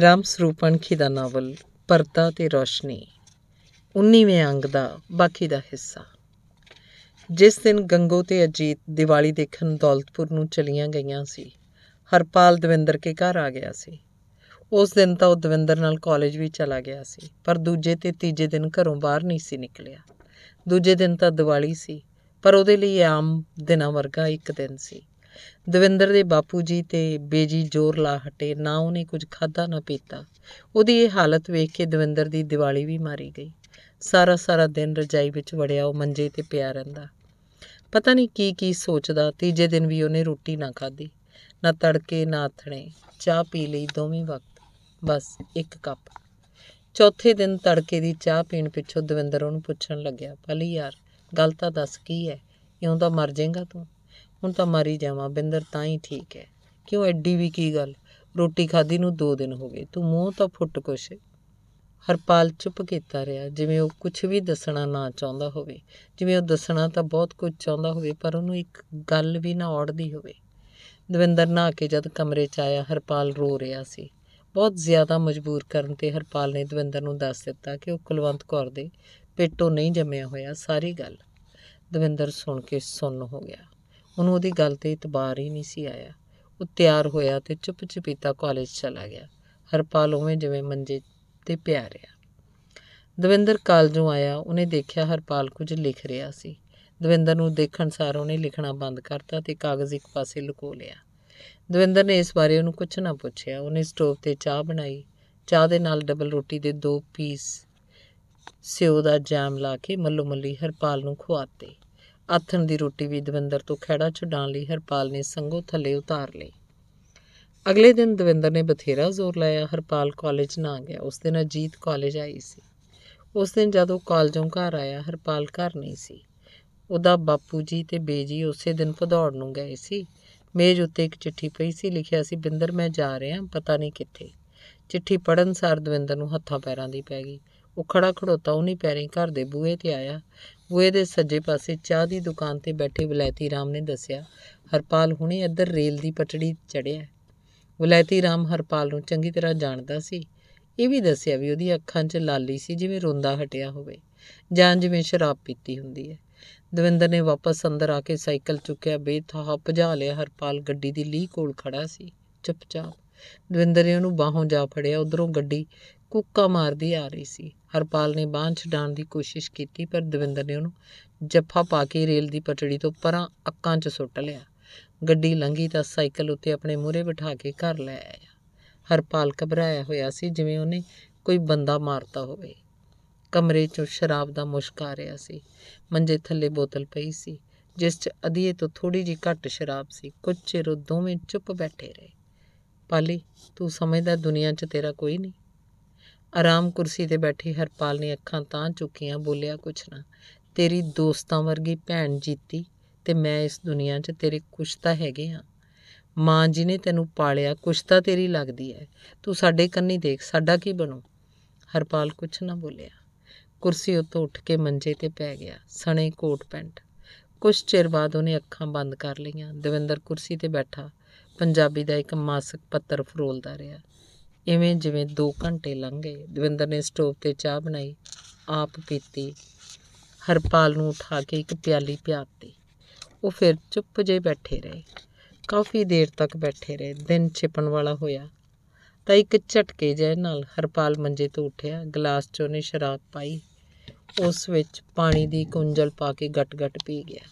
ਰਾਮ ਸਰੂਪਣਖੀ ਦਾ novel ਪਰਤਾ ਤੇ ਰੋਸ਼ਨੀ 19ਵੇਂ ਅੰਗ ਦਾ ਬਾਕੀ ਦਾ ਹਿੱਸਾ ਜਿਸ ਦਿਨ ਗੰਗੋ ਤੇ ਅਜੀਤ ਦੀਵਾਲੀ ਦੇਖਣ ਦੌਲਤਪੁਰ ਨੂੰ ਚਲੀਆਂ ਗਈਆਂ ਸੀ ਹਰਪਾਲ ਦਵਿੰਦਰ ਕੇ ਘਰ ਆ ਗਿਆ ਸੀ ਉਸ ਦਿਨ ਤਾਂ ਉਹ ਦਵਿੰਦਰ ਨਾਲ ਕਾਲਜ ਵੀ ਚਲਾ ਗਿਆ ਸੀ ਪਰ ਦੂਜੇ ਤੇ ਤੀਜੇ ਦਿਨ ਘਰੋਂ ਬਾਹਰ ਨਹੀਂ ਸੀ ਨਿਕਲਿਆ ਦੂਜੇ ਦਿਨ ਤਾਂ ਦੀਵਾਲੀ ਸੀ ਪਰ ਉਹਦੇ ਲਈ ਆਮ ਦਿਨਾਂ ਵਰਗਾ ਇੱਕ ਦਿਨ ਸੀ ਦਵਿੰਦਰ ਦੇ ਬਾਪੂ ਜੀ ਤੇ ਬੇਜੀ ਜ਼ੋਰ ਲਾ ਹਟੇ ਨਾ ਉਹਨੇ ਕੁਝ ਖਾਦਾ ਨਾ ਪੀਤਾ ਉਹਦੀ ਇਹ ਹਾਲਤ ਵੇਖ ਕੇ ਦਵਿੰਦਰ ਦੀ ਦੀਵਾਲੀ ਵੀ ਮਾਰੀ ਗਈ ਸਾਰਾ ਸਾਰਾ ਦਿਨ ਰਜਾਈ ਵਿੱਚ ਵੜਿਆ ਉਹ ਮੰਜੇ ਤੇ ਪਿਆ ਰਹਿੰਦਾ ਪਤਾ ਨਹੀਂ ਕੀ ਕੀ ਸੋਚਦਾ ਤੀਜੇ ਦਿਨ ਵੀ ਉਹਨੇ ਰੋਟੀ ਨਾ ਖਾਦੀ ਨਾ ਤੜਕੇ ਨਾ ਥਣੇ ਚਾਹ ਪੀ ਲਈ ਦੋਵੇਂ ਵਕਤ ਬਸ ਇੱਕ ਕੱਪ ਚੌਥੇ ਦਿਨ ਤੜਕੇ ਦੀ ਚਾਹ ਪੀਣ ਪਿੱਛੋਂ ਦਵਿੰਦਰ ਉਹਨੂੰ ਪੁੱਛਣ ਲੱਗਿਆ ਭਲੀ ਯਾਰ ਗਲਤਾ ਤਾਂ ਦੱਸ ਕੀ ਹੈ ਇਉਂ ਤਾਂ ਮਰ ਜਾਏਗਾ ਤੂੰ ਹੁਣ ਤਾਂ ਮਰੀ ਜਾਵਾਂ ਬਿੰਦਰ ਤਾਂ ਹੀ ਠੀਕ ਹੈ ਕਿਉਂ ਐਡੀ ਵੀ ਕੀ ਗੱਲ ਰੋਟੀ ਖਾਦੀ ਨੂੰ 2 ਦਿਨ ਹੋ ਗਏ ਤੂੰ ਮੂੰਹ ਤਾਂ ਫੁੱਟ ਕੁਛ ਹਰਪਾਲ ਚੁੱਪ ਕੀਤਾ ਰਿਹਾ ਜਿਵੇਂ ਉਹ ਕੁਝ ਵੀ ਦੱਸਣਾ ਨਾ ਚਾਹੁੰਦਾ ਹੋਵੇ ਜਿਵੇਂ ਉਹ ਦੱਸਣਾ ਤਾਂ ਬਹੁਤ ਕੁਝ ਚਾਹੁੰਦਾ ਹੋਵੇ ਪਰ ਉਹਨੂੰ ਇੱਕ ਗੱਲ ਵੀ ਨਾ ਔੜਦੀ ਹੋਵੇ ਦਵਿੰਦਰ ਨਾ ਕੇ ਜਦ ਕਮਰੇ 'ਚ ਆਇਆ ਹਰਪਾਲ ਰੋ ਰਿਹਾ ਸੀ ਬਹੁਤ ਜ਼ਿਆਦਾ ਮਜਬੂਰ ਕਰਨ ਤੇ ਹਰਪਾਲ ਨੇ ਦਵਿੰਦਰ ਨੂੰ ਦੱਸ ਦਿੱਤਾ ਕਿ ਉਹ ਕੁਲਵੰਤ ਕੌਰ ਦੇ ਪੇਟੋਂ ਨਹੀਂ ਜੰਮਿਆ ਹੋਇਆ ਸਾਰੀ ਗੱਲ ਦਵਿੰਦਰ ਸੁਣ ਕੇ ਸੁੰਨ ਹੋ ਗਿਆ ਉਹਨੂੰ ਉਹਦੀ ਗੱਲ ਤੇ ਇਤਬਾਰ ਹੀ ਨਹੀਂ ਸੀ ਆਇਆ ਉਹ ਤਿਆਰ ਹੋਇਆ ਤੇ ਚੁੱਪ ਚੁਪੀਤਾ ਕਾਲਜ ਚਲਾ ਗਿਆ ਹਰਪਾਲ ਉਵੇਂ ਜਿਵੇਂ ਮੰਜੇ ਤੇ ਪਿਆ ਰਿਹਾ ਦਵਿੰਦਰ ਕਾਲਜੋਂ ਆਇਆ ਉਹਨੇ ਦੇਖਿਆ ਹਰਪਾਲ ਕੁਝ ਲਿਖ ਰਿਹਾ ਸੀ ਦਵਿੰਦਰ ਨੂੰ ਦੇਖਣ ਸਾਰ ਉਹਨੇ ਲਿਖਣਾ ਬੰਦ ਕਰਤਾ ਤੇ ਕਾਗਜ਼ ਇੱਕ ਪਾਸੇ ਲੁਕੋ ਲਿਆ ਦਵਿੰਦਰ ਨੇ ਇਸ ਬਾਰੇ ਉਹਨੂੰ ਕੁਝ ਨਾ ਪੁੱਛਿਆ ਉਹਨੇ ਸਟੋਵ ਤੇ ਚਾਹ ਬਣਾਈ ਚਾਹ ਦੇ ਨਾਲ ਡਬਲ ਰੋਟੀ ਦੇ ਦੋ ਪੀਸ ਸਿਓ ਦਾ ਜਾਮ ਲਾ ਕੇ ਮੱਲੋ ਮੱਲੀ ਹਰਪਾਲ ਨੂੰ ਖਵਾਤੇ ਆਥਣ ਦੀ ਰੋਟੀ ਵੀ ਦਵਿੰਦਰ ਤੋਂ ਖਹਿੜਾ ਛਡਾਣ ਲਈ ਹਰਪਾਲ ਨੇ ਸੰਗੋ ਥੱਲੇ ਉਤਾਰ ਲਈ ਅਗਲੇ ਦਿਨ ਦਵਿੰਦਰ ਨੇ ਬਥੇਰਾ ਜ਼ੋਰ ਲਾਇਆ ਹਰਪਾਲ ਕਾਲਜ ਨਾ ਗਿਆ ਉਸ ਦਿਨ ਅਜੀਤ ਕਾਲਜ ਆਈ ਸੀ ਉਸ ਦਿਨ ਜਦੋਂ ਕਾਲਜੋਂ ਘਰ ਆਇਆ ਹਰਪਾਲ ਘਰ ਨਹੀਂ ਸੀ ਉਹਦਾ ਬਾਪੂ ਜੀ ਤੇ ਬੇਜੀ ਉਸੇ ਦਿਨ ਭਦੌੜ ਨੂੰ ਗਏ ਸੀ ਮੇਜ਼ ਉੱਤੇ ਇੱਕ ਚਿੱਠੀ ਪਈ ਸੀ ਲਿਖਿਆ ਸੀ ਬਿੰਦਰ ਮੈਂ ਜਾ ਰਿਹਾ ਪਤਾ ਨਹੀਂ ਕਿੱਥੇ ਚਿੱਠੀ ਪੜਨ ਸਾਰ ਦਵਿੰਦਰ ਨੂੰ ਹੱਥਾਂ ਪੈਰਾਂ ਦੀ ਪੈ ਗਈ ਉਹ ਖੜਾ ਖੜੋਤਾ ਉਹਨੀ ਪੈਰੀ ਘਰ ਦੇ ਬੂਹੇ ਤੇ ਆਇਆ ਬੂਹੇ ਦੇ ਸੱਜੇ ਪਾਸੇ ਚਾਹ ਦੀ ਦੁਕਾਨ ਤੇ ਬੈਠੇ ਬਲੈਤੀ ਰਾਮ ਨੇ ਦੱਸਿਆ ਹਰਪਾਲ ਹੁਣੇ ਇੱਧਰ ਰੇਲ ਦੀ ਪਟੜੀ ਚੜਿਆ ਬਲੈਤੀ ਰਾਮ ਹਰਪਾਲ ਨੂੰ ਚੰਗੀ ਤਰ੍ਹਾਂ ਜਾਣਦਾ ਸੀ ਇਹ ਵੀ ਦੱਸਿਆ ਵੀ ਉਹਦੀ ਅੱਖਾਂ 'ਚ ਲਾਲੀ ਸੀ ਜਿਵੇਂ ਰੋਂਦਾ ਹਟਿਆ ਹੋਵੇ ਜਾਂ ਜਿਵੇਂ ਸ਼ਰਾਬ ਪੀਤੀ ਹੁੰਦੀ ਹੈ ਦਵਿੰਦਰ ਨੇ ਵਾਪਸ ਅੰਦਰ ਆ ਕੇ ਸਾਈਕਲ ਚੁੱਕਿਆ ਬੇਥਾਹ ਭਜਾ ਲਿਆ ਹਰਪਾਲ ਗੱਡੀ ਦੀ ਲੀਹ ਕੋਲ ਖੜਾ ਸੀ ਚੁੱਪਚਾਪ ਦਵਿੰਦਰ ਨੇ ਉਹਨੂੰ ਬਾਹੋਂ ਜਾ ਫੜਿਆ ਉਧਰੋਂ ਗੱਡੀ ਕੁੱਕਾ ਮਾਰਦੀ ਆ ਰਹੀ ਸੀ ਹਰਪਾਲ ਨੇ ਬਾਹਾਂ ਛਡਾਣ ਦੀ ਕੋਸ਼ਿਸ਼ ਕੀਤੀ ਪਰ ਦਵਿੰਦਰ ਨੇ ਉਹਨੂੰ ਜੱਫਾ ਪਾ ਕੇ ਰੇਲ ਦੀ ਪਟੜੀ ਤੋਂ ਪਰਾਂ ਅੱਕਾਂ 'ਚ ਸੁੱਟ ਲਿਆ ਗੱਡੀ ਲੰਘੀ ਤਾਂ ਸਾਈਕਲ ਉੱਤੇ ਆਪਣੇ ਮੂਹਰੇ ਬਿਠਾ ਕੇ ਘਰ ਲੈ ਆਇਆ ਹਰਪਾਲ ਘਬਰਾਇਆ ਹੋਇਆ ਸੀ ਜਿਵੇਂ ਉਹਨੇ ਕੋਈ ਬੰਦਾ ਮਾਰਤਾ ਹੋਵੇ ਕਮਰੇ 'ਚੋਂ ਸ਼ਰਾਬ ਦਾ ਮੁਸ਼ਕ ਆ ਰਿਹਾ ਸੀ ਮੰਜੇ ਥੱਲੇ ਬੋਤਲ ਪਈ ਸੀ ਜਿਸ 'ਚ ਅਧੀਏ ਤੋਂ ਥੋੜੀ ਜੀ ਘੱਟ ਸ਼ਰਾਬ ਸੀ ਕੁਝ ਚਿਰ ਉਹ ਦੋਵੇਂ ਚੁੱਪ ਬੈਠੇ ਰਹੇ ਪਾਲੀ ਤੂੰ ਸਮਝਦਾ ਦੁਨੀਆ 'ਚ ਤੇਰਾ ਕੋਈ ਨਹੀਂ ਆਰਾਮ ਕੁਰਸੀ ਤੇ ਬੈਠੀ ਹਰਪਾਲ ਨੇ ਅੱਖਾਂ ਤਾਂ ਚੁੱਕੀਆਂ ਬੋਲਿਆ ਕੁਛ ਨਾ ਤੇਰੀ ਦੋਸਤਾਂ ਵਰਗੀ ਭੈਣ ਜੀਤੀ ਤੇ ਮੈਂ ਇਸ ਦੁਨੀਆ 'ਚ ਤੇਰੇ ਕੁਛ ਤਾਂ ਹੈਗੇ ਆ ਮਾਂ ਜੀ ਨੇ ਤੈਨੂੰ ਪਾਲਿਆ ਕੁਛ ਤਾਂ ਤੇਰੀ ਲੱਗਦੀ ਹੈ ਤੂੰ ਸਾਡੇ ਕੰਨੀ ਦੇਖ ਸਾਡਾ ਕੀ ਬਣੂ ਹਰਪਾਲ ਕੁਛ ਨਾ ਬੋਲਿਆ ਕੁਰਸੀ ਉੱਤੋਂ ਉੱਠ ਕੇ ਮੰਜੇ ਤੇ ਪੈ ਗਿਆ ਸਣੇ ਕੋਟ ਪੈਂਟ ਕੁਝ ਚਿਰ ਬਾਅਦ ਉਹਨੇ ਅੱਖਾਂ ਬੰਦ ਕਰ ਲਈਆਂ ਦਵਿੰਦਰ ਕੁਰਸੀ ਤੇ ਬੈਠਾ ਪੰਜਾਬੀ ਦਾ ਇੱਕ ਮਾਸਿਕ ਪੱਤਰ ਫਰੋਲਦਾ ਰਿਹਾ ਇਵੇਂ ਜਿਵੇਂ 2 ਘੰਟੇ ਲੰਘ ਗਏ ਦਵਿੰਦਰ ਨੇ ਸਟੋਵ ਤੇ ਚਾਹ ਬਣਾਈ ਆਪ ਪੀਤੀ ਹਰਪਾਲ ਨੂੰ ਉਠਾ ਕੇ ਇੱਕ ਪਿਆਲੀ ਪਿਆਤੀ ਉਹ ਫਿਰ ਚੁੱਪ ਜੇ ਬੈਠੇ ਰਹੇ ਕਾਫੀ ਦੇਰ ਤੱਕ ਬੈਠੇ ਰਹੇ ਦਿਨ ਛਿਪਣ ਵਾਲਾ ਹੋਇਆ ਤਾਂ ਇੱਕ ਝਟਕੇ ਜਿਹੇ ਨਾਲ ਹਰਪਾਲ ਮੰਜੇ ਤੋਂ ਉੱਠਿਆ ਗਲਾਸ 'ਚ ਉਹਨੇ ਸ਼ਰਾਬ ਪਾਈ ਉਸ ਵਿੱਚ ਪਾਣੀ ਦੀ ਕੁੰਜਲ ਪਾ ਕੇ ਗਟ-ਗਟ ਪੀ ਗਿਆ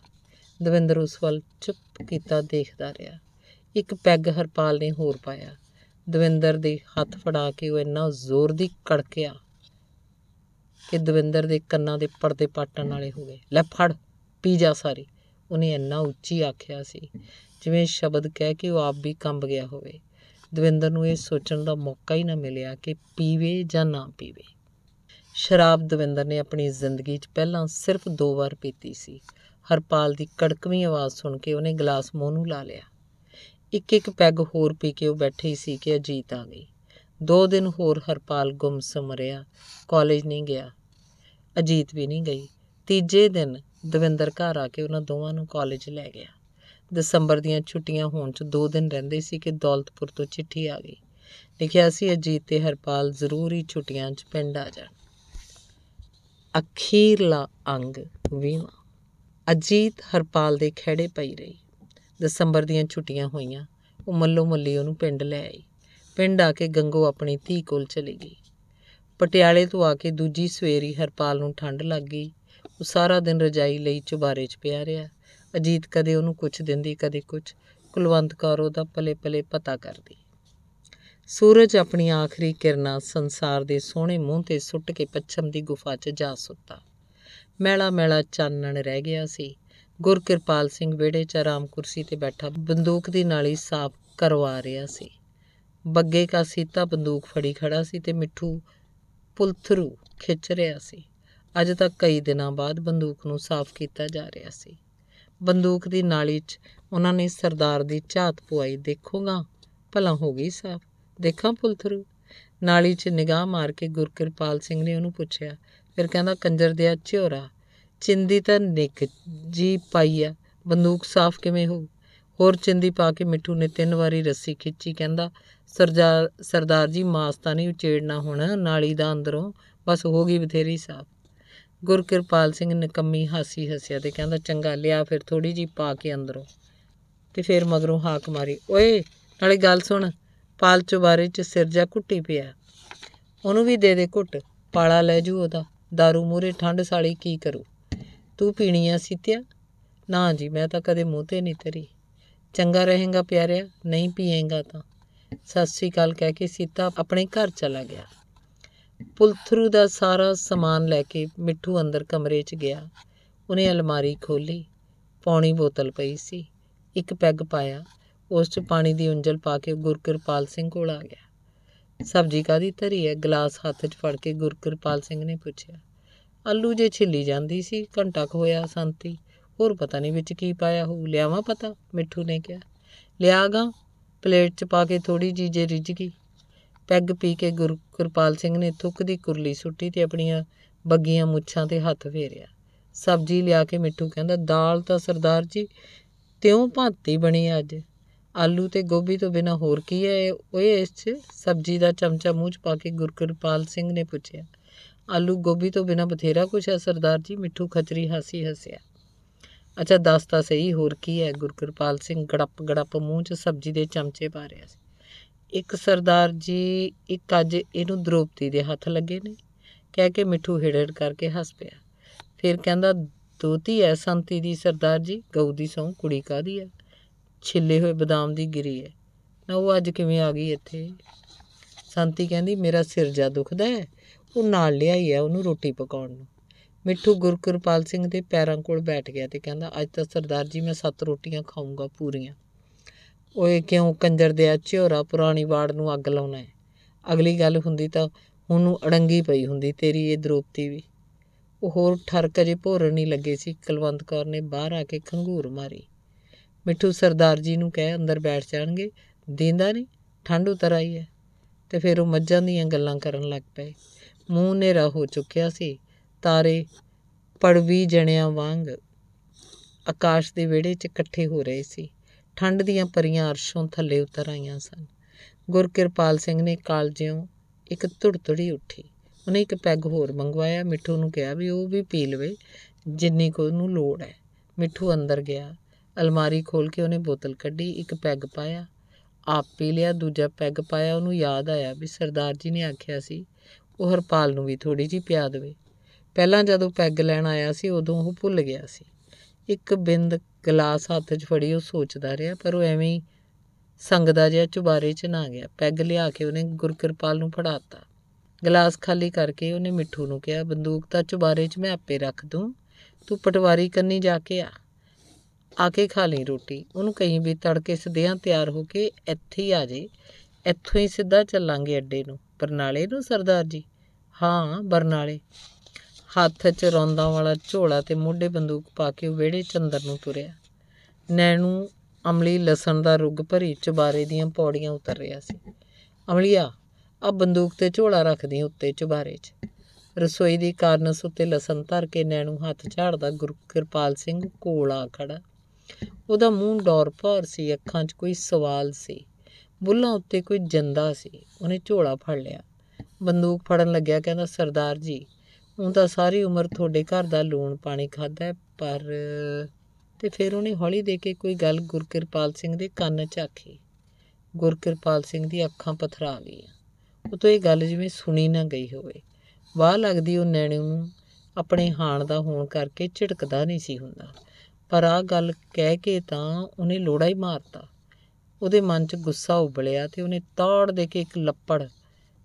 ਦਵਿੰਦਰ ਉਸ ਵੱਲ ਚੁੱਪ ਕੀਤਾ ਦੇਖਦਾ ਰਿਹਾ ਇੱਕ ਪੈਗ ਹਰਪਾਲ ਨੇ ਹੋਰ ਪਾਇਆ ਦਵਿੰਦਰ ਦੇ ਹੱਥ ਫੜਾ ਕੇ ਉਹ ਇੰਨਾ ਜ਼ੋਰ ਦੀ ਕੜਕਿਆ ਕਿ ਦਵਿੰਦਰ ਦੇ ਕੰਨਾਂ ਦੇ ਪਰਦੇ ਪਾਟਣ ਵਾਲੇ ਹੋ ਗਏ ਲੈ ਫੜ ਪੀ ਜਾ ਸਾਰੀ ਉਹਨੇ ਇੰਨਾ ਉੱਚੀ ਆਖਿਆ ਸੀ ਜਿਵੇਂ ਸ਼ਬਦ ਕਹਿ ਕੇ ਉਹ ਆਪ ਵੀ ਕੰਬ ਗਿਆ ਹੋਵੇ ਦਵਿੰਦਰ ਨੂੰ ਇਹ ਸੋਚਣ ਦਾ ਮੌਕਾ ਹੀ ਨਾ ਮਿਲਿਆ ਕਿ ਪੀਵੇ ਜਾਂ ਨਾ ਪੀਵੇ ਸ਼ਰਾਬ ਦਵਿੰਦਰ ਨੇ ਆਪਣੀ ਜ਼ਿੰਦਗੀ 'ਚ ਪਹਿਲਾਂ ਸਿਰਫ ਦੋ ਵਾਰ ਪੀਤੀ ਸੀ ਹਰਪਾਲ ਦੀ ਕੜਕਵੀਂ ਆਵਾਜ਼ ਸੁਣ ਕੇ ਉਹਨੇ ਗਲਾਸ ਮੂੰਹ ਨੂੰ ਲਾ ਲਿਆ ਇੱਕ ਇੱਕ ਪੈਗ ਹੋਰ ਪੀ ਕੇ ਉਹ ਬੈਠੀ ਸੀ ਕਿ ਅਜੀਤ ਆ ਗਈ ਦੋ ਦਿਨ ਹੋਰ ਹਰਪਾਲ ਗੁੰਮਸਮ ਰਿਹਾ ਕਾਲਜ ਨਹੀਂ ਗਿਆ ਅਜੀਤ ਵੀ ਨਹੀਂ ਗਈ ਤੀਜੇ ਦਿਨ ਦਵਿੰਦਰ ਘਰ ਆ ਕੇ ਉਹਨਾਂ ਦੋਵਾਂ ਨੂੰ ਕਾਲਜ ਲੈ ਗਿਆ ਦਸੰਬਰ ਦੀਆਂ ਛੁੱਟੀਆਂ ਹੋਣ 'ਚ ਦੋ ਦਿਨ ਰਹਿੰਦੇ ਸੀ ਕਿ ਦੌਲਤਪੁਰ ਤੋਂ ਚਿੱਠੀ ਆ ਗਈ ਲਿਖਿਆ ਸੀ ਅਜੀਤ ਤੇ ਹਰਪਾਲ ਜ਼ਰੂਰੀ ਛੁੱਟੀਆਂ 'ਚ ਪਿੰਡ ਆ ਜਾਣ ਅਖੀਰਲਾ ਅੰਗ ਵੀਵਾਂ ਅਜੀਤ ਹਰਪਾਲ ਦੇ ਖਿਹੜੇ ਪਈ ਰਹੀ ਦਸੰਬਰ ਦੀਆਂ ਛੁੱਟੀਆਂ ਹੋਈਆਂ ਉਹ ਮੱਲੋ ਮੱਲੀ ਉਹਨੂੰ ਪਿੰਡ ਲੈ ਆਈ ਪਿੰਡ ਆ ਕੇ ਗੰਗੋ ਆਪਣੀ ਧੀ ਕੋਲ ਚਲੀ ਗਈ ਪਟਿਆਲੇ ਤੋਂ ਆ ਕੇ ਦੂਜੀ ਸਵੇਰੀ ਹਰਪਾਲ ਨੂੰ ਠੰਡ ਲੱਗ ਗਈ ਉਹ ਸਾਰਾ ਦਿਨ ਰਜਾਈ ਲਈ ਚੁਬਾਰੇ 'ਚ ਪਿਆ ਰਿਹਾ ਅਜੀਤ ਕਦੇ ਉਹਨੂੰ ਕੁਝ ਦਿੰਦੀ ਕਦੇ ਕੁਝ ਕੁਲਵੰਤ ਕੌਰ ਉਹਦਾ ਪਲੇ ਪਲੇ ਪਤਾ ਕਰਦੀ ਸੂਰਜ ਆਪਣੀ ਆਖਰੀ ਕਿਰਨਾਂ ਸੰਸਾਰ ਦੇ ਸੋਹਣੇ ਮੂੰਹ ਤੇ ਸੁੱਟ ਕੇ ਪੱਛਮ ਦੀ ਗੁਫਾ 'ਚ ਜਾ ਸੁੱਤਾ ਮੈਲਾ ਮੈਲਾ ਚਾਨਣ ਰਹਿ ਗਿਆ ਸੀ ਗੁਰਕਿਰਪਾਲ ਸਿੰਘ ਵਿਹੜੇ 'ਚ ਆਰਾਮ ਕੁਰਸੀ ਤੇ ਬੈਠਾ ਬੰਦੂਕ ਦੀ ਨਾਲੀ ਸਾਫ਼ ਕਰਵਾ ਰਿਹਾ ਸੀ ਬੱਗੇ ਕਾ ਸੀਤਾ ਬੰਦੂਕ ਫੜੀ ਖੜਾ ਸੀ ਤੇ ਮਿੱਠੂ ਪੁਲਥਰੂ ਖਿੱਚ ਰਿਹਾ ਸੀ ਅੱਜ ਤੱਕ ਕਈ ਦਿਨਾਂ ਬਾਅਦ ਬੰਦੂਕ ਨੂੰ ਸਾਫ਼ ਕੀਤਾ ਜਾ ਰਿਹਾ ਸੀ ਬੰਦੂਕ ਦੀ ਨਾਲੀ 'ਚ ਉਹਨਾਂ ਨੇ ਸਰਦਾਰ ਦੀ ਝਾਤ ਪੁਆਈ ਦੇਖੋਗਾ ਭਲਾ ਹੋ ਗਈ ਸਾਫ਼ ਦੇਖਾਂ ਪੁੱਲ ਥਰੂ ਨਾਲੀ 'ਚ ਨਿਗਾਹ ਮਾਰ ਕੇ ਗੁਰਕਿਰਪਾਲ ਸਿੰਘ ਨੇ ਉਹਨੂੰ ਪੁੱਛਿਆ ਫਿਰ ਕਹਿੰਦਾ ਕੰਜਰ ਦਿਆ ਝੋਰਾ ਚਿੰਦੀ ਤਾਂ ਨਿੱਕ ਜੀ ਪਾਈ ਆ ਬੰਦੂਕ ਸਾਫ਼ ਕਿਵੇਂ ਹੋ ਹੋਰ ਚਿੰਦੀ ਪਾ ਕੇ ਮਿੱਠੂ ਨੇ ਤਿੰਨ ਵਾਰੀ ਰੱਸੀ ਖਿੱਚੀ ਕਹਿੰਦਾ ਸਰਦਾਰ ਸਰਦਾਰ ਜੀ ਮਾਸ ਤਾਂ ਨਹੀਂ ਉਚੇੜਨਾ ਹੁਣ ਨਾਲੀ ਦਾ ਅੰਦਰੋਂ ਬਸ ਹੋ ਗਈ ਬਥੇਰੀ ਸਾਫ਼ ਗੁਰਕਿਰਪਾਲ ਸਿੰਘ ਨਕੰਮੀ ਹਾਸੀ ਹੱਸਿਆ ਤੇ ਕਹਿੰਦਾ ਚੰਗਾ ਲਿਆ ਫਿਰ ਥੋੜੀ ਜੀ ਪਾ ਕੇ ਅੰਦਰੋਂ ਤੇ ਫਿਰ ਮਗਰੋਂ ਹਾਕ ਮਾਰੀ ਓਏ ਨਾਲੇ ਗੱਲ ਸੁਣ ਪਾਲ ਚੁਬਾਰੇ 'ਚ ਜਾ ਘੁੱਟੀ ਪਿਆ ਉਹਨੂੰ ਵੀ ਦੇ ਦੇ ਘੁੱਟ ਪਾਲਾ ਲੈ ਜੂ ਉਹਦਾ दारू ਮੂਰੇ ਠੰਡ ਸਾਲੀ ਕੀ ਕਰੂ ਤੂੰ ਪੀਣੀ ਆ ਸੀਤਿਆ ਨਾ ਜੀ ਮੈਂ ਤਾਂ ਕਦੇ ਮੂੰਹ ਤੇ ਨਹੀਂ ਤਰੀ ਚੰਗਾ ਰਹੇਗਾ ਪਿਆਰਿਆ ਨਹੀਂ ਪੀਏਗਾ ਤਾਂ ਸਤਿ ਸ੍ਰੀ ਅਕਾਲ ਕਹਿ ਕੇ ਸੀਤਾ ਆਪਣੇ ਘਰ ਚਲਾ ਗਿਆ ਪੁਲਥਰੂ ਦਾ ਸਾਰਾ ਸਮਾਨ ਲੈ ਕੇ ਮਿੱਠੂ ਅੰਦਰ ਕਮਰੇ 'ਚ ਗਿਆ ਉਹਨੇ ਅਲਮਾਰੀ ਖੋਲੀ ਪਾਣੀ ਬੋਤਲ ਪਈ ਸੀ ਇੱਕ ਪੈਗ ਪਾਇਆ ਉਸ 'ਚ ਪਾਣੀ ਦੀ ਉਂਜਲ ਪਾ ਕੇ ਗੁਰਕਿਰਪਾਲ ਸਿੰਘ ਕੋਲ ਆ ਗਿਆ ਸਬਜੀ ਕਾਦੀ ਧਰੀ ਹੈ ਗਲਾਸ ਹੱਥ 'ਚ ਫੜ ਕੇ ਗੁਰਕਿਰਪਾਲ ਸਿੰਘ ਨੇ ਪੁੱਛਿਆ ਆਲੂ ਜੇ ਛਿੱਲੀ ਜਾਂਦੀ ਸੀ ਘੰਟਾ ਹੋਇਆ ਸੰਤੀ ਹੋਰ ਪਤਾ ਨਹੀਂ ਵਿੱਚ ਕੀ ਪਾਇਆ ਹੋ ਲਿਆਵਾ ਪਤਾ ਮਿੱਠੂ ਨੇ ਕਿਹਾ ਲਿਆਗਾ ਪਲੇਟ 'ਚ ਪਾ ਕੇ ਥੋੜੀ ਜੀ ਜੇ ਰਿੱਝ ਗਈ ਪੈਗ ਪੀ ਕੇ ਗੁਰਕਿਰਪਾਲ ਸਿੰਘ ਨੇ ਥੁੱਕ ਦੀ ਕੁਰਲੀ ਸੁੱਟੀ ਤੇ ਆਪਣੀਆਂ ਬੱਗੀਆਂ ਮੁੱਛਾਂ ਤੇ ਹੱਥ ਫੇਰਿਆ ਸਬਜ਼ੀ ਲਿਆ ਕੇ ਮਿੱਠੂ ਕਹਿੰਦਾ ਦਾਲ ਤਾਂ ਸਰਦਾਰ ਜੀ ਤਿਉਂ ਭਾਂਤੀ ਬਣੀ ਅੱਜ ਆਲੂ ਤੇ ਗੋਭੀ ਤੋਂ ਬਿਨਾ ਹੋਰ ਕੀ ਹੈ ਓਏ ਇਸ 'ਚ ਸਬਜ਼ੀ ਦਾ ਚਮਚਾ ਮੂੰਹ 'ਚ ਪਾ ਕੇ ਗੁਰਕਿਰਪਾਲ ਸਿੰਘ ਨੇ ਪੁੱਛਿਆ ਆਲੂ ਗੋਭੀ ਤੋਂ ਬਿਨਾ ਬਥੇਰਾ ਕੁਛ ਹੈ ਸਰਦਾਰ ਜੀ ਮਿੱਠੂ ਖਚਰੀ ਹਾਸੀ ਹੱਸਿਆ ਅੱਛਾ ਦੱਸ ਤਾਂ ਸਹੀ ਹੋਰ ਕੀ ਹੈ ਗੁਰਕਿਰਪਾਲ ਸਿੰਘ ਗੜਪ ਗੜਪ ਮੂੰਹ 'ਚ ਸਬਜ਼ੀ ਦੇ ਚਮਚੇ ਪਾ ਰਿਹਾ ਸੀ ਇੱਕ ਸਰਦਾਰ ਜੀ ਇੱਕ ਅੱਜ ਇਹਨੂੰ ਦ੍ਰੋਪਤੀ ਦੇ ਹੱਥ ਲੱਗੇ ਨੇ ਕਹਿ ਕੇ ਮਿੱਠੂ ਹਿੜੜ ਕਰਕੇ ਹੱਸ ਪਿਆ ਫਿਰ ਕਹਿੰਦਾ ਦੋਤੀ ਐ ਸੰਤੀ ਦੀ ਸਰਦਾਰ ਜੀ ਗਊ ਦੀ ਸੌ ਕੁੜੀ ਕਾਦੀ ਐ ਛਿੱਲੇ ਹੋਏ ਬਦਾਮ ਦੀ ਗਿਰੀ ਹੈ ਨਾ ਉਹ ਅੱਜ ਕਿਵੇਂ ਆ ਗਈ ਇੱਥੇ ਸੰਤੀ ਕਹਿੰਦੀ ਮੇਰਾ ਸਿਰ ਜਾ ਦੁਖਦਾ ਹੈ ਉਹ ਨਾਲ ਲਿਆਈ ਹੈ ਉਹਨੂੰ ਰੋਟੀ ਪਕਾਉਣ ਨੂੰ ਮਿੱਠੂ ਗੁਰਕਿਰਪਾਲ ਸਿੰਘ ਦੇ ਪੈਰਾਂ ਕੋਲ ਬੈਠ ਗਿਆ ਤੇ ਕਹਿੰਦਾ ਅੱਜ ਤਾਂ ਸਰਦਾਰ ਜੀ ਮੈਂ ਸੱਤ ਰੋਟੀਆਂ ਖਾਊਂਗਾ ਪੂਰੀਆਂ ਓਏ ਕਿਉਂ ਕੰਜਰ ਦੇ ਝੋਰਾ ਪੁਰਾਣੀ ਬਾੜ ਨੂੰ ਅੱਗ ਲਾਉਣਾ ਹੈ ਅਗਲੀ ਗੱਲ ਹੁੰਦੀ ਤਾਂ ਉਹਨੂੰ ਅੜੰਗੀ ਪਈ ਹੁੰਦੀ ਤੇਰੀ ਇਹ ਦ੍ਰੋਪਤੀ ਵੀ ਉਹ ਹੋਰ ਠਰਕ ਜੇ ਭੋਰ ਨਹੀਂ ਲੱਗੇ ਸੀ ਕਲਵੰਤ ਕੌਰ ਨੇ ਬਾਹਰ ਆ ਕੇ ਖੰਗੂਰ ਮਾਰੀ ਮਿੱਠੂ ਸਰਦਾਰ ਜੀ ਨੂੰ ਕਹਿ ਅੰਦਰ ਬੈਠ ਜਾਣਗੇ ਦਿੰਦਾ ਨਹੀਂ ਠੰਡ ਉਤਰ ਆਈ ਹੈ ਤੇ ਫਿਰ ਉਹ ਮੱਝਾਂ ਦੀਆਂ ਗੱਲਾਂ ਕਰਨ ਲੱਗ ਪਏ ਮੂੰਹ ਨੇਰਾ ਹੋ ਚੁੱਕਿਆ ਸੀ ਤਾਰੇ ਪੜਵੀ ਜਣਿਆਂ ਵਾਂਗ ਆਕਾਸ਼ ਦੇ ਵਿਹੜੇ 'ਚ ਇਕੱਠੇ ਹੋ ਰਹੇ ਸੀ ਠੰਡ ਦੀਆਂ ਪਰੀਆਂ ਅਰਸ਼ੋਂ ਥੱਲੇ ਉਤਰ ਆਈਆਂ ਸਨ ਗੁਰਕਿਰਪਾਲ ਸਿੰਘ ਨੇ ਕਾਲਜਿਓਂ ਇੱਕ ਧੁੜਧੜੀ ਉੱਠੀ ਉਹਨੇ ਇੱਕ ਪੈਗ ਹੋਰ ਮੰਗਵਾਇਆ ਮਿੱਠੂ ਨੂੰ ਕਿਹਾ ਵੀ ਉਹ ਵੀ ਪੀ ਲਵੇ ਜਿੰਨੀ ਕੋ ਉਹਨੂੰ ਲੋੜ ਹੈ ਮਿੱਠੂ ਅੰਦਰ ਗਿਆ ਅਲਮਾਰੀ ਖੋਲ ਕੇ ਉਹਨੇ ਬੋਤਲ ਕੱਢੀ ਇੱਕ ਪੈਗ ਪਾਇਆ ਆਪ ਪੀ ਲਿਆ ਦੂਜਾ ਪੈਗ ਪਾਇਆ ਉਹਨੂੰ ਯਾਦ ਆਇਆ ਵੀ ਸਰਦਾਰ ਜੀ ਨੇ ਆਖਿਆ ਸੀ ਉਹ ਹਰਪਾਲ ਨੂੰ ਵੀ ਥੋੜੀ ਜੀ ਪਿਆ ਦੇਵੇ ਪਹਿਲਾਂ ਜਦੋਂ ਪੈਗ ਲੈਣ ਆਇਆ ਸੀ ਉਦੋਂ ਉਹ ਭੁੱਲ ਗਿਆ ਸੀ ਇੱਕ ਬਿੰਦ ਗਲਾਸ ਹੱਥ 'ਚ ਫੜੀ ਉਹ ਸੋਚਦਾ ਰਿਹਾ ਪਰ ਉਹ ਐਵੇਂ ਹੀ ਸੰਗਦਾ ਜਿਹਾ ਚੁਬਾਰੇ 'ਚ ਨਾ ਗਿਆ ਪੈਗ ਲਿਆ ਕੇ ਉਹਨੇ ਗੁਰਕਿਰਪਾਲ ਨੂੰ ਫੜਾਤਾ ਗਲਾਸ ਖਾਲੀ ਕਰਕੇ ਉਹਨੇ ਮਿੱਠੂ ਨੂੰ ਕਿਹਾ ਬੰਦੂਕ ਤਾਂ ਚੁਬਾਰੇ 'ਚ ਮੈਂ ਆਪੇ ਰੱਖ ਦੂੰ ਤੂੰ ਪਟਵਾਰੀ ਕੰਨੀ ਜਾ ਕੇ ਆ ਆ ਕੇ ਖਾ ਲਈ ਰੋਟੀ ਉਹਨੂੰ ਕਹੀਂ ਵੀ ਤੜਕੇ ਸਦਿਆਂ ਤਿਆਰ ਹੋ ਕੇ ਇੱਥੇ ਹੀ ਆ ਜੇ ਇੱਥੋਂ ਹੀ ਸਿੱਧਾ ਚੱਲਾਂਗੇ ਅੱਡੇ ਨੂੰ ਬਰਨਾਲੇ ਨੂੰ ਸਰਦਾਰ ਜੀ ਹਾਂ ਬਰਨਾਲੇ ਹੱਥ 'ਚ ਰੌਂਦਾਂ ਵਾਲਾ ਝੋਲਾ ਤੇ ਮੋਢੇ ਬੰਦੂਕ ਪਾ ਕੇ ਉਹ ਵਿਹੜੇ ਚੰਦਰ ਨੂੰ ਤੁਰਿਆ ਨੈਣੂ ਅਮਲੀ ਲਸਣ ਦਾ ਰੁੱਗ ਭਰੀ ਚੁਬਾਰੇ ਦੀਆਂ ਪੌੜੀਆਂ ਉਤਰ ਰਿਹਾ ਸੀ ਅਮਲੀਆ ਆ ਬੰਦੂਕ ਤੇ ਝੋਲਾ ਰੱਖਦੀ ਉੱਤੇ ਚੁਬਾਰੇ 'ਚ ਰਸੋਈ ਦੀ ਕਾਰਨਸ ਉੱਤੇ ਲਸਣ ਧਰ ਕੇ ਨੈਣੂ ਹੱਥ ਝਾੜਦਾ ਗੁਰੂ ਕਿਰਪਾਲ ਸਿੰਘ ਕੋਲ ਆ ਖੜਾ ਉਹਦਾ ਮੂੰਹ ਡੌਰ ਭੌਰ ਸੀ ਅੱਖਾਂ 'ਚ ਕੋਈ ਸਵਾਲ ਸੀ ਬੁੱਲਾਂ ਉੱਤੇ ਕੋਈ ਜੰਦਾ ਸੀ ਉਹਨੇ ਝੋਲਾ ਫੜ ਲਿਆ ਬੰਦੂਕ ਫੜਨ ਲੱਗਿਆ ਕਹਿੰਦਾ ਸਰਦਾਰ ਜੀ ਉਹ ਤਾਂ ਸਾਰੀ ਉਮਰ ਤੁਹਾਡੇ ਘਰ ਦਾ ਲੂਣ ਪਾਣੀ ਖਾਦਾ ਪਰ ਤੇ ਫਿਰ ਉਹਨੇ ਹੌਲੀ ਦੇ ਕੇ ਕੋਈ ਗੱਲ ਗੁਰਕਿਰਪਾਲ ਸਿੰਘ ਦੇ ਕੰਨ 'ਚ ਆਖੀ ਗੁਰਕਿਰਪਾਲ ਸਿੰਘ ਦੀ ਅੱਖਾਂ ਪਥਰਾ ਗਈਆਂ ਉਹ ਤੋਂ ਇਹ ਗੱਲ ਜਿਵੇਂ ਸੁਣੀ ਨਾ ਗਈ ਹੋਵੇ ਵਾਹ ਲੱਗਦੀ ਉਹ ਨੈਣੇ ਨੂੰ ਆਪਣੇ ਹਾਣ ਦਾ ਹੋਣ ਕਰਕੇ ਝਿੜਕਦਾ ਨਹੀਂ ਸੀ ਹੁੰਦਾ ਪਰ ਆ ਗੱਲ ਕਹਿ ਕੇ ਤਾਂ ਉਹਨੇ ਲੋੜਾ ਹੀ ਮਾਰਤਾ ਉਹਦੇ ਮਨ 'ਚ ਗੁੱਸਾ ਉਬਲਿਆ ਤੇ ਉਹਨੇ ਤਾੜ ਦੇ ਕੇ ਇੱਕ ਲੱਪੜ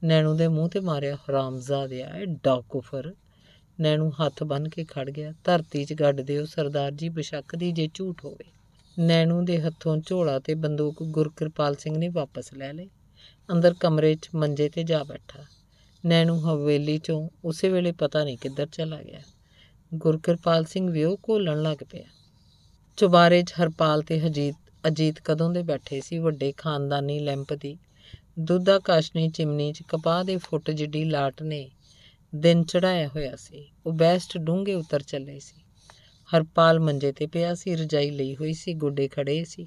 ਨੈਣੂ ਦੇ ਮੂੰਹ ਤੇ ਮਾਰਿਆ ਹਰਾਮਜ਼ਾਦਿਆ ਇਹ ਡਾਕੂਫਰ ਨੈਣੂ ਹੱਥ ਬੰਨ ਕੇ ਖੜ ਗਿਆ ਧਰਤੀ 'ਚ ਗੱਡ ਦਿਓ ਸਰਦਾਰ ਜੀ ਬਿਸ਼ੱਕ ਦੀ ਜੇ ਝੂਠ ਹੋਵੇ ਨੈਣੂ ਦੇ ਹੱਥੋਂ ਝੋਲਾ ਤੇ ਬੰਦੂਕ ਗੁਰਕਿਰਪਾਲ ਸਿੰਘ ਨੇ ਵਾਪਸ ਲੈ ਲਈ ਅੰਦਰ ਕਮਰੇ 'ਚ ਮੰਜੇ ਤੇ ਜਾ ਬੈਠਾ ਨੈਣੂ ਹਵੇਲੀ 'ਚੋਂ ਉਸੇ ਵੇਲੇ ਪਤਾ ਨਹੀਂ ਕਿੱਧਰ ਚਲਾ ਗਿਆ ਗੁਰਕਿਰਪਾਲ ਸਿੰਘ ਵਿਉਹ ਘੋਲਣ ਲੱਗ ਪਿਆ ਚੁਬਾਰੇ 'ਚ ਹਰਪਾਲ ਤੇ ਹਜੀਤ ਅਜੀਤ ਕਦੋਂ ਦੇ ਬੈਠੇ ਸੀ ਵੱਡੇ ਖਾਨਦਾਨੀ ਲੈਂਪ ਦੀ ਦੁੱਧਾ ਕਾਸ਼ਨੀ ਚਿਮਨੀ 'ਚ ਕਪਾਹ ਦੇ ਫੁੱਟ ਜਿੱਡੀ ਲਾਟ ਨੇ ਦਿਨ ਚੜਾਇਆ ਹੋਇਆ ਸੀ ਉਹ ਬੈਸਟ ਡੂੰਗੇ ਉਤਰ ਚੱਲੇ ਸੀ ਹਰਪਾਲ ਮੰਜੇ ਤੇ ਪਿਆ ਸੀ ਰਜਾਈ ਲਈ ਹੋਈ ਸੀ ਗੋਡੇ ਖੜੇ ਸੀ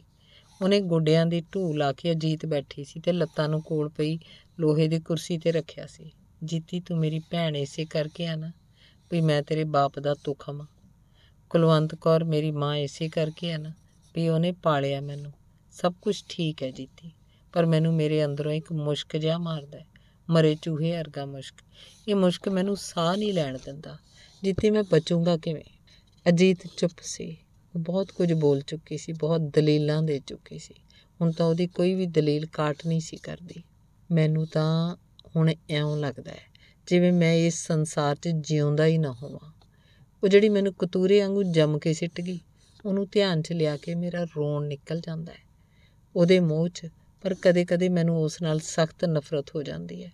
ਉਹਨੇ ਗੋਡਿਆਂ ਦੀ ਢੂ ਲਾ ਕੇ ਅਜੀਤ ਬੈਠੀ ਸੀ ਤੇ ਲੱਤਾਂ ਨੂੰ ਕੋਲ ਪਈ ਲੋਹੇ ਦੀ ਕੁਰਸੀ ਤੇ ਰੱਖਿਆ ਸੀ ਜੀਤੀ ਤੂੰ ਮੇਰੀ ਭੈਣ ਇਸੇ ਕਰਕੇ ਆ ਨਾ ਵੀ ਮੈਂ ਤੇਰੇ ਬਾਪ ਦਾ ਤੁਖਮ ਕੁਲਵੰਤ ਕੌਰ ਮੇਰੀ ਮਾਂ ਇਸੇ ਕਰਕੇ ਹੈ ਨਾ ਵੀ ਉਹਨੇ ਪਾਲਿਆ ਮੈਨੂੰ ਸਭ ਕੁਝ ਠੀਕ ਹੈ ਜੀਤੀ ਪਰ ਮੈਨੂੰ ਮੇਰੇ ਅੰਦਰੋਂ ਇੱਕ ਮੁਸ਼ਕ ਜਿਹਾ ਮਾਰਦਾ ਹੈ ਮਰੇ ਚੂਹੇ ਵਰਗਾ ਮੁਸ਼ਕ ਇਹ ਮੁਸ਼ਕ ਮੈਨੂੰ ਸਾਹ ਨਹੀਂ ਲੈਣ ਦਿੰਦਾ ਜਿੱਤੇ ਮੈਂ ਬਚੂੰਗਾ ਕਿਵੇਂ ਅਜੀਤ ਚੁੱਪ ਸੀ ਉਹ ਬਹੁਤ ਕੁਝ ਬੋਲ ਚੁੱਕੀ ਸੀ ਬਹੁਤ ਦਲੀਲਾਂ ਦੇ ਚੁੱਕੀ ਸੀ ਹੁਣ ਤਾਂ ਉਹਦੀ ਕੋਈ ਵੀ ਦਲੀਲ ਕਾਟ ਨਹੀਂ ਸੀ ਕਰਦੀ ਮੈਨੂੰ ਤਾਂ ਹੁਣ ਐਉਂ ਲੱਗਦਾ ਹੈ ਜਿਵੇਂ ਮੈਂ ਇਸ ਸੰਸਾਰ 'ਚ ਜਿਉਂਦਾ ਹੀ ਨਾ ਹੋਵਾਂ ਉਹ ਜਿਹੜੀ ਮੈਨੂੰ ਕਤੂਰੇ ਵਾਂਗੂ ਜੰਮ ਕੇ ਸਿੱਟ ਗਈ ਉਹਨੂੰ ਧਿਆਨ 'ਚ ਲਿਆ ਕੇ ਮੇਰਾ ਰੋਣ ਨਿਕਲ ਜਾਂਦਾ ਹੈ ਉਹਦੇ ਮੂੰਹ 'ਚ ਪਰ ਕਦੇ-ਕਦੇ ਮੈਨੂੰ ਉਸ ਨਾਲ ਸਖਤ ਨਫ਼ਰਤ ਹੋ ਜਾਂਦੀ ਹੈ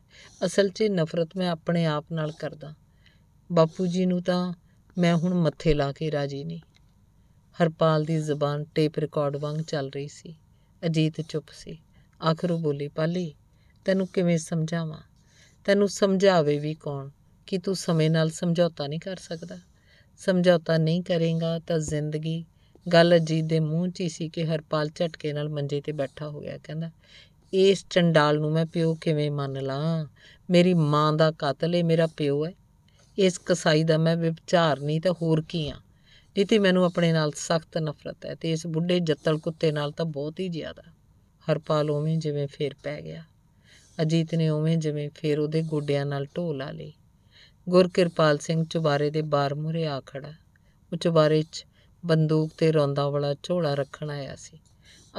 ਅਸਲ 'ਚ ਨਫ਼ਰਤ ਮੈਂ ਆਪਣੇ ਆਪ ਨਾਲ ਕਰਦਾ ਬਾਪੂ ਜੀ ਨੂੰ ਤਾਂ ਮੈਂ ਹੁਣ ਮੱਥੇ ਲਾ ਕੇ ਰਾਜੀ ਨਹੀਂ ਹਰਪਾਲ ਦੀ ਜ਼ੁਬਾਨ ਟੇਪ ਰਿਕਾਰਡ ਵਾਂਗ ਚੱਲ ਰਹੀ ਸੀ ਅਜੀਤ ਚੁੱਪ ਸੀ ਆਖਰ ਉਹ ਬੋਲੀ ਪਾਲੀ ਤੈਨੂੰ ਕਿਵੇਂ ਸਮਝਾਵਾਂ ਤੈਨੂੰ ਸਮਝਾਵੇ ਵੀ ਕੌਣ ਕਿ ਤੂੰ ਸਮੇਂ ਨਾਲ ਸਮਝੌਤਾ ਨਹੀਂ ਕਰ ਸਕਦਾ ਸਮਝੌਤਾ ਨਹੀਂ ਕਰੇਗਾ ਤਾਂ ਜ਼ਿੰਦਗੀ ਗੱਲ ਅਜੀਤ ਦੇ ਮੂੰਹ 'ਚ ਹੀ ਸੀ ਕਿ ਹਰਪਾਲ ਝਟਕੇ ਨਾਲ ਮੰਜੇ ਤੇ ਬੈਠਾ ਹੋ ਗਿਆ ਕਹਿੰਦਾ ਇਸ ਚੰਡਾਲ ਨੂੰ ਮੈਂ ਪਿਓ ਕਿਵੇਂ ਮੰਨ ਲਾਂ ਮੇਰੀ ਮਾਂ ਦਾ ਕਾਤਲ ਏ ਮੇਰਾ ਪਿਓ ਹੈ ਇਸ ਕਸਾਈ ਦਾ ਮੈਂ ਵਿਚਾਰ ਨਹੀਂ ਤਾਂ ਹੋਰ ਕੀ ਆ ਜਿੱਤੇ ਮੈਨੂੰ ਆਪਣੇ ਨਾਲ ਸਖਤ ਨਫ਼ਰਤ ਹੈ ਤੇ ਇਸ ਬੁੱਢੇ ਜੱਤਲ ਕੁੱਤੇ ਨਾਲ ਤਾਂ ਬਹੁਤ ਹੀ ਜ਼ਿਆਦਾ ਹਰਪਾਲ ਉਵੇਂ ਜਿਵੇਂ ਫੇਰ ਪੈ ਗਿਆ ਅਜੀਤ ਨੇ ਉਵੇਂ ਜਿਵੇਂ ਫੇਰ ਉਹਦੇ ਗੋਡਿਆਂ ਨਾਲ ਢੋਲਾ ਲਾ ਲਈ ਗੁਰਕਿਰਪਾਲ ਸਿੰਘ ਚੁਬਾਰੇ ਦੇ ਬਾਰ ਮੂਰੇ ਆ ਖੜਾ ਉਹ ਚੁਬਾਰੇ 'ਚ ਬੰਦੂਕ ਤੇ ਰੌਂਦਾ ਵਾਲਾ ਝੋਲਾ ਰੱਖਣ ਆਇਆ ਸੀ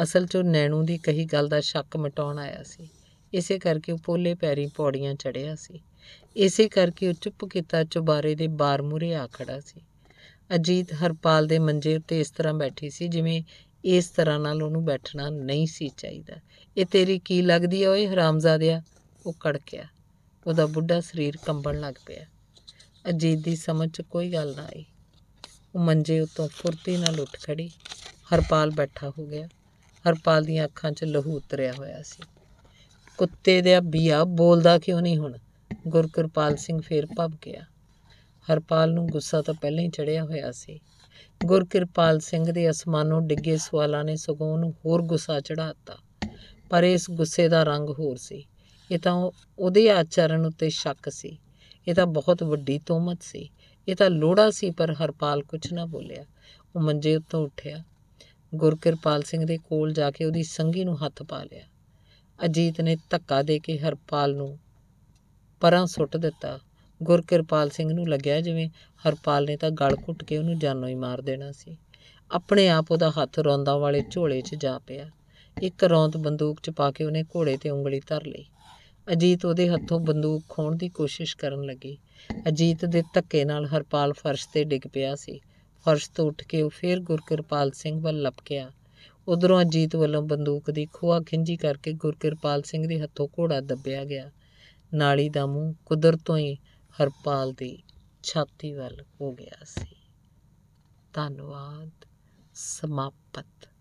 ਅਸਲ 'ਚ ਉਹ ਨੈਣੂ ਦੀ ਕਹੀ ਗੱਲ ਦਾ ਸ਼ੱਕ ਮਟਾਉਣ ਆਇਆ ਸੀ ਇਸੇ ਕਰਕੇ ਉਹ ਪੋਲੇ ਪੈਰੀ ਪੌੜੀਆਂ ਚੜਿਆ ਸੀ ਇਸੇ ਕਰਕੇ ਉਹ ਚੁੱਪ ਕੀਤਾ ਚੁਬਾਰੇ ਦੇ ਬਾਰ ਮੂਰੇ ਆ ਖੜਾ ਸੀ ਅਜੀਤ ਹਰਪਾਲ ਦੇ ਮੰਜੇ ਉੱਤੇ ਇਸ ਤਰ੍ਹਾਂ ਬੈਠੀ ਸੀ ਜਿਵੇਂ ਇਸ ਤਰ੍ਹਾਂ ਨਾਲ ਉਹਨੂੰ ਬੈਠਣਾ ਨਹੀਂ ਸੀ ਚਾਹੀਦਾ ਇਹ ਤੇਰੀ ਕੀ ਲੱਗਦੀ ਓਏ ਹਰਾਮਜ਼ਾਦਿਆ ਉਹ ਕੜਕਿਆ ਉਹਦਾ ਬੁੱਢਾ ਸਰੀਰ ਕੰਬਣ ਲੱਗ ਪਿਆ ਅਜੀਤ ਦੀ ਸਮਝ 'ਚ ਕੋਈ ਗੱਲ ਨਾ ਆਈ ਉਹ ਮੰਜੇ ਉੱਤੋਂ ਫੁਰਤੀ ਨਾਲ ਉੱਠ ਖੜੀ ਹਰਪਾਲ ਬੈਠਾ ਹੋ ਗਿਆ ਹਰਪਾਲ ਦੀਆਂ ਅੱਖਾਂ 'ਚ ਲਹੂ ਉਤਰਿਆ ਹੋਇਆ ਸੀ ਕੁੱਤੇ ਦੇ ਬੀਆ ਬੋਲਦਾ ਕਿਉਂ ਨਹੀਂ ਹੁਣ ਗੁਰਕਿਰਪਾਲ ਸਿੰਘ ਫੇਰ ਭੱਬ ਗਿਆ ਹਰਪਾਲ ਨੂੰ ਗੁੱਸਾ ਤਾਂ ਪਹਿਲਾਂ ਹੀ ਚੜਿਆ ਹੋਇਆ ਸੀ ਗੁਰਕਿਰਪਾਲ ਸਿੰਘ ਦੇ ਅਸਮਾਨੋਂ ਡਿੱਗੇ ਸਵਾਲਾਂ ਨੇ ਸਗੋਂ ਉਹਨੂੰ ਹੋਰ ਗੁੱਸਾ ਚੜਾਤਾ ਪਰ ਇਸ ਗੁੱਸੇ ਦਾ ਰੰਗ ਹੋਰ ਸੀ ਇਹ ਤਾਂ ਉਹਦੇ ਆਚਰਣ ਉੱਤੇ ਸ਼ੱਕ ਸੀ ਇਹ ਤਾਂ ਬਹੁਤ ਵੱਡੀ ਤੋਹਮਤ ਸੀ ਇਹ ਤਾਂ ਲੋੜਾ ਸੀ ਪਰ ਹਰਪਾਲ ਕੁਝ ਨਾ ਬੋਲਿਆ ਉਹ ਮੰਜੇ ਉੱਤੋਂ ਉੱਠਿਆ ਗੁਰਕਿਰਪਾਲ ਸਿੰਘ ਦੇ ਕੋਲ ਜਾ ਕੇ ਉਹਦੀ ਸੰਗੀ ਨੂੰ ਹੱਥ ਪਾ ਲਿਆ ਅਜੀਤ ਨੇ ਧੱਕਾ ਦੇ ਕੇ ਹਰਪਾਲ ਨੂੰ ਪਰਾਂ ਸੁੱਟ ਦਿੱਤਾ ਗੁਰਕਿਰਪਾਲ ਸਿੰਘ ਨੂੰ ਲੱਗਿਆ ਜਿਵੇਂ ਹਰਪਾਲ ਨੇ ਤਾਂ ਗਲ ਘੁੱਟ ਕੇ ਉਹਨੂੰ ਜਾਨੋਂ ਹੀ ਮਾਰ ਦੇਣਾ ਸੀ ਆਪਣੇ ਆਪ ਉਹਦਾ ਹੱਥ ਰੋਂਦਾ ਵਾਲੇ ਝੋਲੇ 'ਚ ਜਾ ਪਿਆ ਇੱਕ ਰੌਂਦ ਬੰਦੂਕ 'ਚ ਪਾ ਕੇ ਉਹਨੇ ਘੋੜੇ ਤੇ ਉਂਗਲੀ ਧਰ ਲਈ ਅਜੀਤ ਉਹਦੇ ਹੱਥੋਂ ਬੰਦੂਕ ਖੋਣ ਦੀ ਕੋਸ਼ਿਸ਼ ਕਰਨ ਲੱਗੀ ਅਜੀਤ ਦੇ ਧੱਕੇ ਨਾਲ ਹਰਪਾਲ ਫਰਸ਼ ਤੇ ਡਿੱਗ ਪਿਆ ਸੀ ਫਰਸ਼ ਤੋਂ ਉੱਠ ਕੇ ਉਹ ਫੇਰ ਗੁਰਕਿਰਪਾਲ ਸਿੰਘ ਵੱਲ ਲਪਕਿਆ ਉਧਰੋਂ ਅਜੀਤ ਵੱਲੋਂ ਬੰਦੂਕ ਦੀ ਖੋਆ ਖਿੰਜੀ ਕਰਕੇ ਗੁਰਕਿਰਪਾਲ ਸਿੰਘ ਦੇ ਹੱਥੋਂ ਘੋੜਾ ਦੱਬਿਆ ਗਿਆ ਨਾਲੀ ਦਾ ਮੂੰਹ ਕੁਦਰਤੋਂ ਹੀ ਹਰਪਾਲ ਦੀ ਛਾਤੀ ਵੱਲ ਹੋ ਗਿਆ ਸੀ ਧੰਨਵਾਦ ਸਮਾਪਤ